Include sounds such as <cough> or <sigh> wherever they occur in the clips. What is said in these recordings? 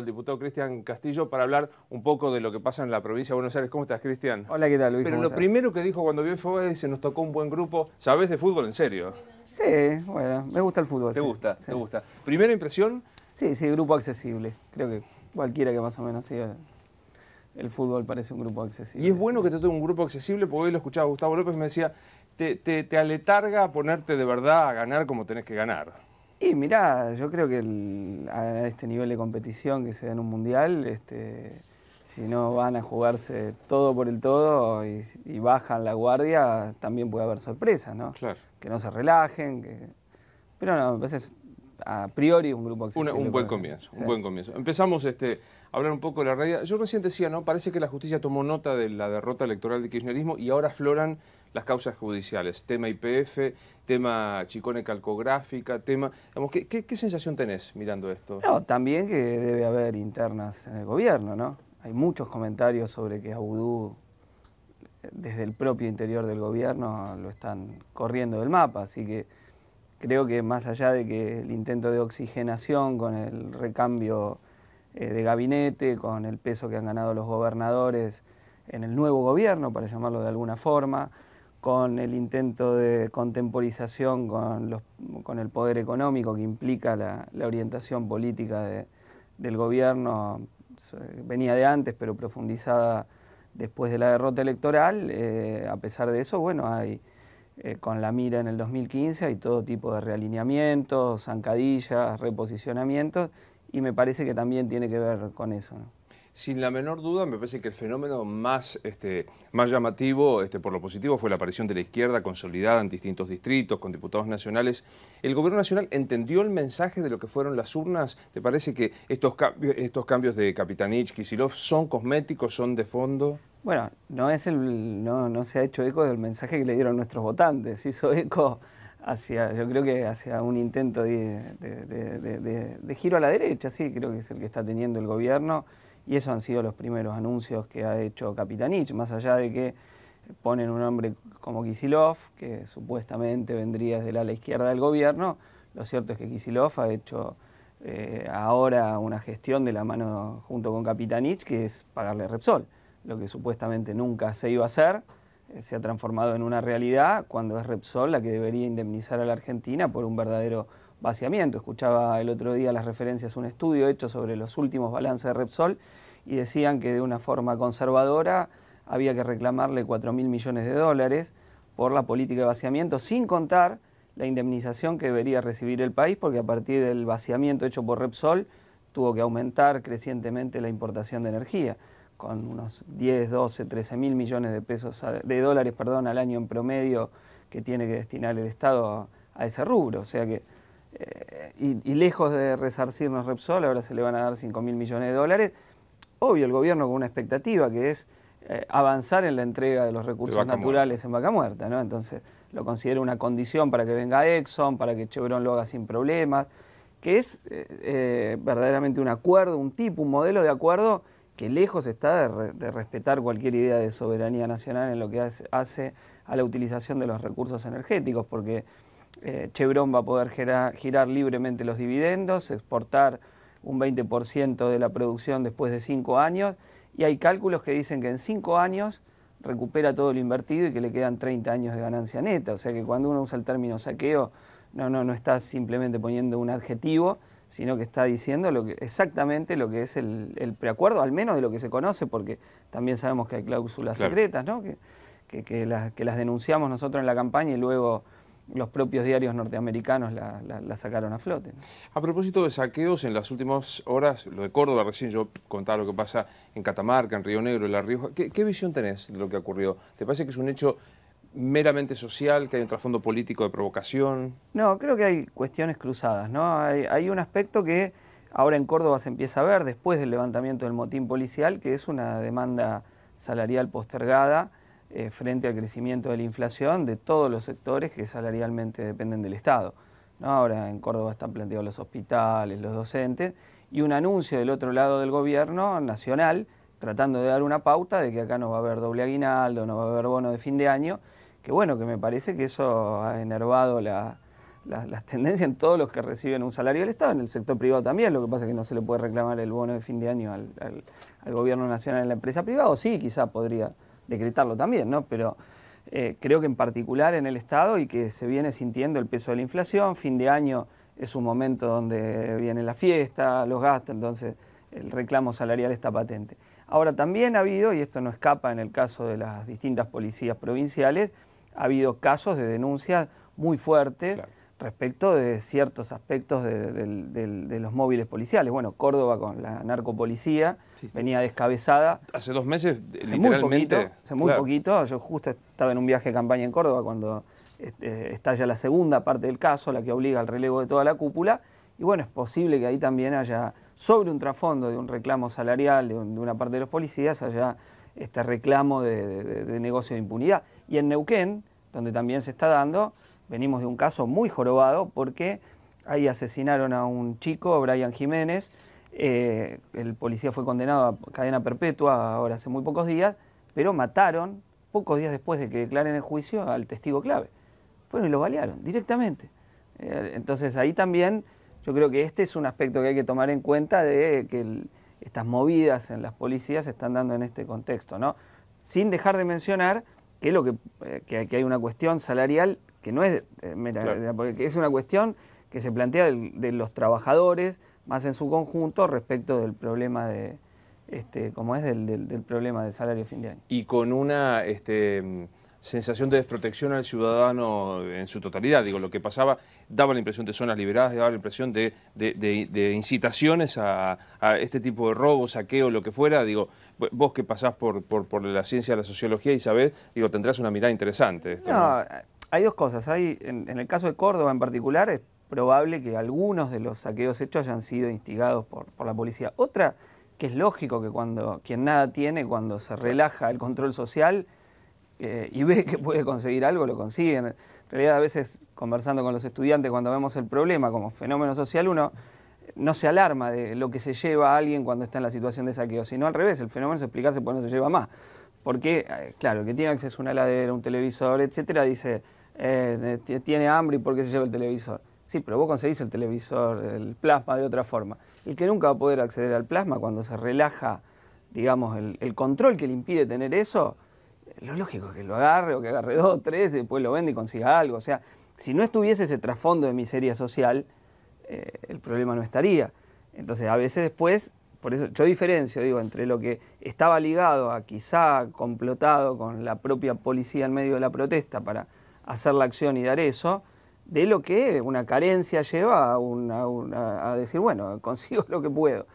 El diputado Cristian Castillo para hablar un poco de lo que pasa en la provincia de Buenos Aires. ¿Cómo estás, Cristian? Hola, ¿qué tal, Luis? Pero lo primero que dijo cuando vio es dice, nos tocó un buen grupo. ¿Sabes de fútbol en serio? Sí, bueno, me gusta el fútbol. ¿Te gusta? ¿Te gusta? ¿Primera impresión? Sí, sí, grupo accesible. Creo que cualquiera que más o menos siga el fútbol parece un grupo accesible. Y es bueno que te toque un grupo accesible, porque hoy lo escuchaba Gustavo López y me decía, te, aletarga ponerte de verdad a ganar como tenés que ganar. Y mirá, yo creo que a este nivel de competición que se da en un mundial, este, si no van a jugarse todo por el todo y, bajan la guardia, también puede haber sorpresas, ¿no? Que no se relajen, que... pero no, me parece a priori un grupo accesible. un buen comienzo, un buen comienzo. Empezamos este, a hablar un poco de la realidad. Yo recién decía, ¿no? Parece que la justicia tomó nota de la derrota electoral del kirchnerismo y ahora afloran las causas judiciales. Tema IPF, tema Chicone Calcográfica, tema. ¿qué, sensación tenés mirando esto? también que debe haber internas en el gobierno, ¿no? Hay muchos comentarios sobre que Audú, desde el propio interior del gobierno lo están corriendo del mapa, así que Creo que más allá de que el intento de oxigenación con el recambio eh, de gabinete, con el peso que han ganado los gobernadores en el nuevo gobierno, para llamarlo de alguna forma, con el intento de contemporización con, los, con el poder económico que implica la, orientación política del gobierno, venía de antes, pero profundizada después de la derrota electoral, eh, a pesar de eso, bueno, hay eh, con la mira en el 2015, hay todo tipo de realineamientos, zancadillas, reposicionamientos, y me parece que también tiene que ver con eso sin la menor duda, me parece que el fenómeno más, este, más llamativo, este, por lo positivo, fue la aparición de la izquierda consolidada en distintos distritos, con diputados nacionales. ¿El gobierno nacional entendió el mensaje de lo que fueron las urnas? ¿Te parece que estos, cambios, estos cambios de Capitanich, Kisilov, son cosméticos, son de fondo? Bueno, no, es el, no, se ha hecho eco del mensaje que le dieron nuestros votantes, hizo eco hacia, yo creo que hacia un intento de, de, giro a la derecha, sí, creo que es el que está teniendo el gobierno. Y esos han sido los primeros anuncios que ha hecho Capitanich, más allá de que ponen un hombre como Kisilov, que supuestamente vendría desde la izquierda del gobierno, lo cierto es que Kisilov ha hecho eh, ahora una gestión de la mano junto con Capitanich, que es pagarle a Repsol, lo que supuestamente nunca se iba a hacer eh, se ha transformado en una realidad cuando es Repsol la que debería indemnizar a la Argentina por un verdadero vaciamiento. Escuchaba el otro día las referencias a un estudio hecho sobre los últimos balances de Repsol y decían que de una forma conservadora había que reclamarle 4 mil millones de dólares por la política de vaciamiento, sin contar la indemnización que debería recibir el país, porque a partir del vaciamiento hecho por Repsol tuvo que aumentar crecientemente la importación de energía, con unos 10, 12, 13 mil millones de, pesos, de dólares perdón, al año en promedio que tiene que destinar el Estado a, a ese rubro. O sea que eh, y, lejos de resarcirnos Repsol, ahora se le van a dar 5 mil millones de dólares. Obvio, el gobierno con una expectativa que es eh, avanzar en la entrega de los recursos naturales en vaca muerta, ¿no? Entonces lo considero una condición para que venga Exxon, para que Chevron lo haga sin problemas, que es eh, verdaderamente un acuerdo, un tipo, un modelo de acuerdo que lejos está de, respetar cualquier idea de soberanía nacional en lo que hace a la utilización de los recursos energéticos, porque eh, Chevron va a poder girar, libremente los dividendos, exportar un 20% de la producción después de cinco años y hay cálculos que dicen que en cinco años recupera todo lo invertido y que le quedan 30 años de ganancia neta. O sea que cuando uno usa el término saqueo, no, no, no está simplemente poniendo un adjetivo, sino que está diciendo lo que, exactamente lo que es el, preacuerdo, al menos de lo que se conoce, porque también sabemos que hay cláusulas secretas, ¿no? Que, que las denunciamos nosotros en la campaña y luego los propios diarios norteamericanos la, sacaron a flote. A propósito de saqueos, en las últimas horas, lo de Córdoba, recién yo contaba lo que pasa en Catamarca, en Río Negro, en La Rioja. ¿Qué, visión tenés de lo que ocurrió? ¿Te parece que es un hecho meramente social, que hay un trasfondo político de provocación? No, creo que hay cuestiones cruzadas, ¿no? Hay, hay un aspecto que ahora en Córdoba se empieza a ver después del levantamiento del motín policial, que es una demanda salarial postergada eh, frente al crecimiento de la inflación de todos los sectores que salarialmente dependen del Estado. Ahora en Córdoba están planteados los hospitales, los docentes, y un anuncio del otro lado del gobierno nacional tratando de dar una pauta de que acá no va a haber doble aguinaldo, no va a haber bono de fin de año, que bueno, que me parece que eso ha enervado las tendencias en todos los que reciben un salario del Estado, en el sector privado también, lo que pasa es que no se le puede reclamar el bono de fin de año al, al gobierno nacional en la empresa privada, o sí, quizá podría decretarlo también, ¿no? Pero eh, creo que en particular en el Estado y que se viene sintiendo el peso de la inflación, fin de año es un momento donde viene la fiesta, los gastos, entonces el reclamo salarial está patente. Ahora también ha habido, y esto no escapa en el caso de las distintas policías provinciales, ha habido casos de denuncias muy fuertes respecto de ciertos aspectos de, los móviles policiales. Bueno, Córdoba con la narcopolicía venía descabezada. Hace dos meses, hace literalmente. Muy poquito, hace muy poquito, yo justo estaba en un viaje de campaña en Córdoba cuando este, estalla la segunda parte del caso, la que obliga al relevo de toda la cúpula. Y bueno, es posible que ahí también haya, sobre un trasfondo de un reclamo salarial de, una parte de los policías, haya este reclamo de negocio de impunidad. Y en Neuquén, donde también se está dando, venimos de un caso muy jorobado porque ahí asesinaron a un chico, Brian Jiménez, eh, el policía fue condenado a cadena perpetua ahora hace muy pocos días, pero mataron pocos días después de que declaren el juicio al testigo clave. Fueron y lo balearon directamente. Eh, entonces ahí también yo creo que este es un aspecto que hay que tomar en cuenta de que estas movidas en las policías se están dando en este contexto, ¿no? Sin dejar de mencionar que, lo que eh, hay una cuestión salarial que no es, eh, porque es una cuestión que se plantea de los trabajadores más en su conjunto respecto del problema de, este, como es del, del, problema del salario fin de año. Y con una este, sensación de desprotección al ciudadano en su totalidad, digo, lo que pasaba daba la impresión de zonas liberadas, daba la impresión de, incitaciones a, este tipo de robo, saqueo, lo que fuera, digo, vos que pasás por, por, por, la ciencia de la sociología y sabés, digo, tendrás una mirada interesante. Esto, ¿no? Eh, hay dos cosas. Hay, en, el caso de Córdoba en particular, es probable que algunos de los saqueos hechos hayan sido instigados por, la policía. Otra, que es lógico que cuando quien nada tiene, cuando se relaja el control social eh, y ve que puede conseguir algo, lo consigue. En realidad, a veces conversando con los estudiantes, cuando vemos el problema como fenómeno social, uno no se alarma de lo que se lleva a alguien cuando está en la situación de saqueo, sino al revés, el fenómeno se explicarse por qué no se lleva más. Porque, eh, claro, el que tiene acceso a una heladera, un televisor, etcétera, dice, eh, tiene hambre y porque se lleva el televisor. Sí, pero vos conseguís el televisor, el plasma de otra forma. El que nunca va a poder acceder al plasma cuando se relaja, digamos, el, control que le impide tener eso, lo lógico es que lo agarre o que agarre <laughs> dos, tres, y después lo vende y consiga algo. O sea, si no estuviese ese trasfondo de miseria social, eh, el problema no estaría. Entonces, a veces después, por eso yo diferencio, digo, entre lo que estaba ligado a quizá complotado con la propia policía en medio de la protesta para hacer la acción y dar eso, de lo que una carencia lleva a, a decir, bueno, <laughs> consigo lo que puedo.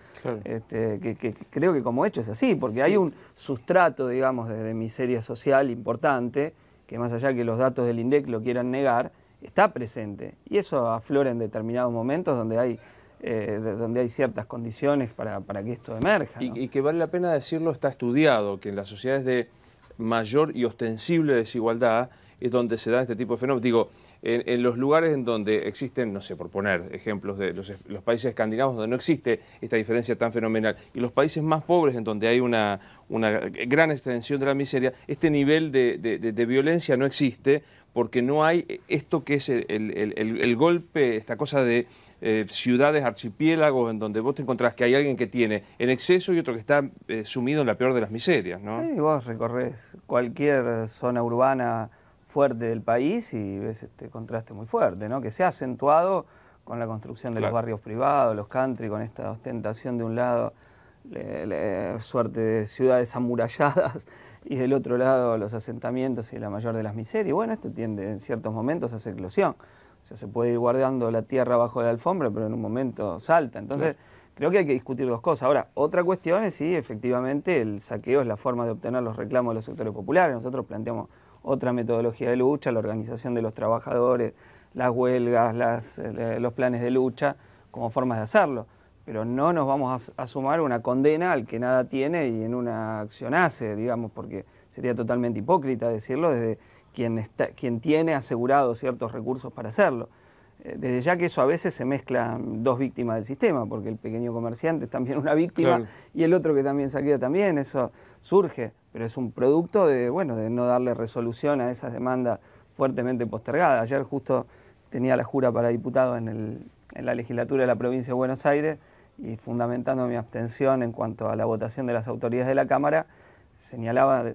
Este, que, creo que como hecho es así, porque hay un sustrato, digamos, de, miseria social importante, que más allá que los datos del INDEC lo quieran negar, está presente. Y eso aflora en determinados momentos donde hay, eh, donde hay ciertas condiciones para, que esto emerja. y que vale la pena decirlo, está estudiado, que en las sociedades de mayor y ostensible desigualdad, es donde se da este tipo de fenómenos. Digo, en, los lugares en donde existen, no sé, por poner ejemplos de los, países escandinavos donde no existe esta diferencia tan fenomenal, y los países más pobres en donde hay una, una gran extensión de la miseria, este nivel de, violencia no existe porque no hay esto que es el, golpe, esta cosa de... Eh, ciudades, archipiélagos, en donde vos te encontrás que hay alguien que tiene en exceso y otro que está eh, sumido en la peor de las miserias, ¿no? vos recorres cualquier zona urbana fuerte del país y ves este contraste muy fuerte, ¿no? que se ha acentuado con la construcción de los barrios privados, los country, con esta ostentación de un lado, suerte de ciudades amuralladas <laughs> y del otro lado los asentamientos y la mayor de las miserias. Bueno, esto tiende en ciertos momentos a hacer eclosión. O sea, se puede ir guardando la tierra bajo la alfombra, pero en un momento salta. Entonces, creo que hay que discutir dos cosas. Ahora, otra cuestión es si efectivamente el saqueo es la forma de obtener los reclamos de los sectores populares. Nosotros planteamos otra metodología de lucha, la organización de los trabajadores, las huelgas, las, eh, eh, los planes de lucha, como formas de hacerlo. Pero no nos vamos a, a, sumar una condena al que nada tiene y en una acción hace, digamos, porque sería totalmente hipócrita decirlo desde quien, está, quien tiene asegurados ciertos recursos para hacerlo. Eh, desde ya que eso a veces se mezclan dos víctimas del sistema, porque el pequeño comerciante es también una víctima y el otro que también saquea también, eso surge pero es un producto de, bueno, de no darle resolución a esas demandas fuertemente postergadas. Ayer justo tenía la jura para diputado en, el, la legislatura de la provincia de Buenos Aires y fundamentando mi abstención en cuanto a la votación de las autoridades de la Cámara, señalaba,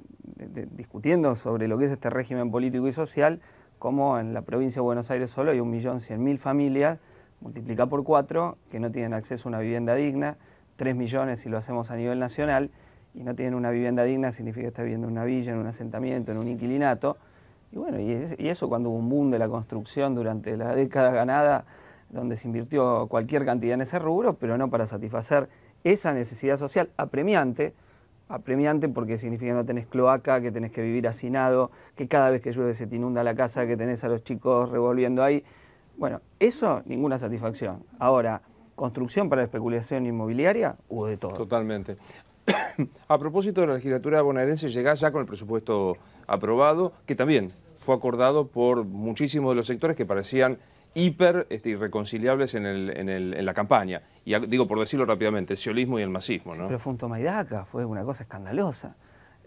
discutiendo sobre lo que es este régimen político y social, como en la provincia de Buenos Aires solo hay un millón mil familias, multiplica por cuatro, que no tienen acceso a una vivienda digna, tres millones si lo hacemos a nivel nacional, y no tienen una vivienda digna, significa que está viviendo en una villa, en un asentamiento, en un inquilinato. Y bueno, y, eso cuando hubo un boom de la construcción durante la década ganada, donde se invirtió cualquier cantidad en ese rubro, pero no para satisfacer esa necesidad social apremiante, apremiante porque significa no tenés cloaca, que tenés que vivir hacinado, que cada vez que llueve se te inunda la casa, que tenés a los chicos revolviendo ahí. Bueno, eso ninguna satisfacción. Ahora, construcción para la especulación inmobiliaria hubo de todo. Totalmente. <coughs> A propósito de la legislatura bonaerense, llega ya con el presupuesto aprobado, que también fue acordado por muchísimos de los sectores que parecían hiper este, irreconciliables en, la campaña. Y digo, por decirlo rápidamente, el ciolismo y el masismo. ¿no? pero fue un fue una cosa escandalosa.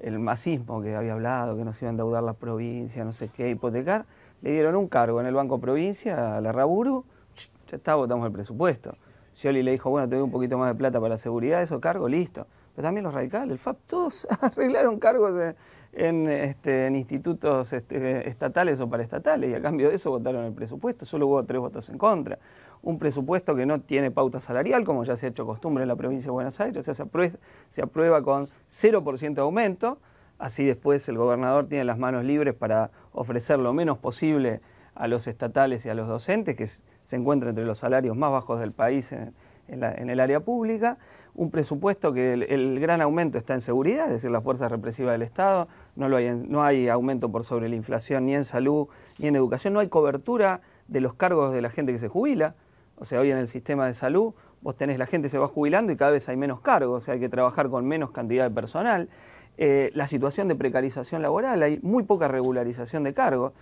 El masismo que había hablado, que nos iba a endeudar la provincia, no sé qué, hipotecar, le dieron un cargo en el Banco Provincia, a la Raburu, ya está, votamos el presupuesto. Scioli le dijo, bueno, te doy un poquito más de plata para la seguridad, eso cargo, listo pero también los radicales, el FAP, todos <laughs> arreglaron cargos en, este, institutos este, estatales o paraestatales y a cambio de eso votaron el presupuesto, solo hubo tres votos en contra. Un presupuesto que no tiene pauta salarial, como ya se ha hecho costumbre en la provincia de Buenos Aires, o sea, se aprueba, con 0% de aumento, así después el gobernador tiene las manos libres para ofrecer lo menos posible a los estatales y a los docentes, que se encuentran entre los salarios más bajos del país en, en, el área pública, un presupuesto que el, gran aumento está en seguridad, es decir, la fuerza represiva del Estado, no, hay, aumento por sobre la inflación ni en salud ni en educación, no hay cobertura de los cargos de la gente que se jubila, o sea, hoy en el sistema de salud vos tenés, la gente se va jubilando y cada vez hay menos cargos, o sea, hay que trabajar con menos cantidad de personal. Eh, la situación de precarización laboral, hay muy poca regularización de cargos.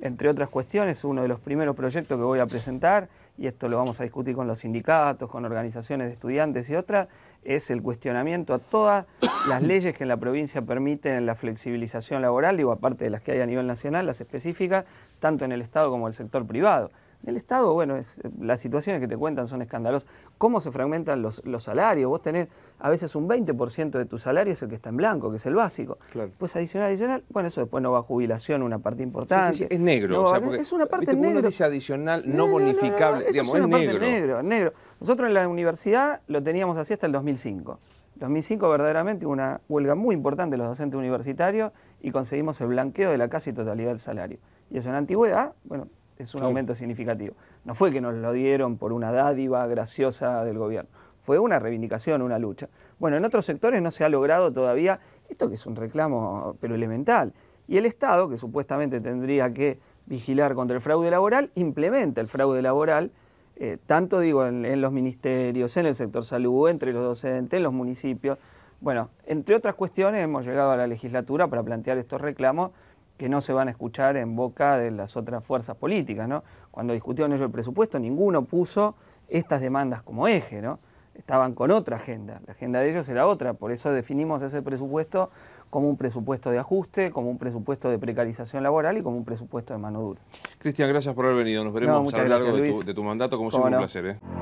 Entre otras cuestiones, uno de los primeros proyectos que voy a presentar y esto lo vamos a discutir con los sindicatos, con organizaciones de estudiantes y otras, es el cuestionamiento a todas las <coughs> leyes que en la provincia permiten la flexibilización laboral, digo, aparte de las que hay a nivel nacional, las específicas, tanto en el Estado como en el sector privado. El Estado, bueno, las situaciones que te cuentan son escandalosas. ¿Cómo se fragmentan los, salarios? Vos tenés a veces un 20% de tu salario es el que está en blanco, que es el básico. Pues adicional, adicional, bueno, eso después no va a jubilación, una parte importante. es negro, es una parte negro. Uno adicional, no, bonificable, digamos, es, es negro. negro, Nosotros en la universidad lo teníamos así hasta el 2005. En 2005 verdaderamente hubo una huelga muy importante de los docentes universitarios y conseguimos el blanqueo de la casi totalidad del salario. Y eso en antigüedad, bueno, es un aumento significativo. No fue que nos lo dieron por una dádiva graciosa del gobierno, fue una reivindicación, una lucha. Bueno, en otros sectores no se ha logrado todavía esto que es un reclamo, pero elemental. Y el Estado, que supuestamente tendría que vigilar contra el fraude laboral, implementa el fraude laboral, eh, tanto digo en, en los ministerios, en el sector salud, entre los docentes, en los municipios. Bueno, entre otras cuestiones hemos llegado a la legislatura para plantear estos reclamos que no se van a escuchar en boca de las otras fuerzas políticas. ¿no? Cuando discutieron ellos el presupuesto, ninguno puso estas demandas como eje. ¿no? Estaban con otra agenda. La agenda de ellos era otra. Por eso definimos ese presupuesto como un presupuesto de ajuste, como un presupuesto de precarización laboral y como un presupuesto de mano dura. Cristian, gracias por haber venido. Nos veremos a lo largo de tu, mandato. Como siempre, un placer. ¿eh?